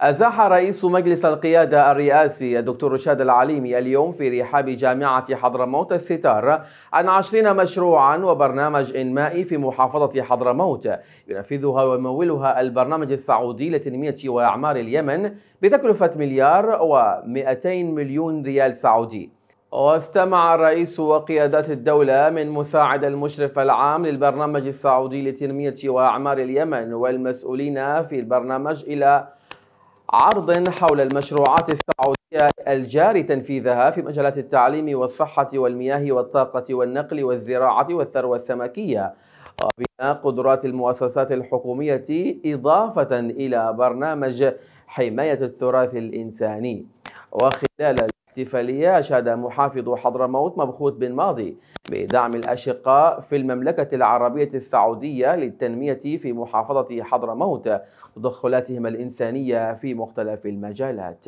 أزاح رئيس مجلس القيادة الرئاسي الدكتور رشاد العليمي اليوم في رحاب جامعة حضرموت الستار عن عشرين مشروعا وبرنامج إنمائي في محافظة حضرموت ينفذها ويمولها البرنامج السعودي لتنمية وإعمار اليمن بتكلفة مليار و200 مليون ريال سعودي واستمع الرئيس وقيادات الدولة من مساعد المشرف العام للبرنامج السعودي لتنمية وأعمار اليمن والمسؤولين في البرنامج إلى عرض حول المشروعات السعودية الجاري تنفيذها في مجالات التعليم والصحة والمياه والطاقة والنقل والزراعة والثروة السمكية وبناء قدرات المؤسسات الحكومية إضافة إلى برنامج حماية التراث الإنساني وخلال احتفالية أشاد محافظ حضرموت مبخوت بن ماضي بدعم الأشقاء في المملكة العربية السعودية للتنمية في محافظة حضرموت تدخلاتهم الإنسانية في مختلف المجالات.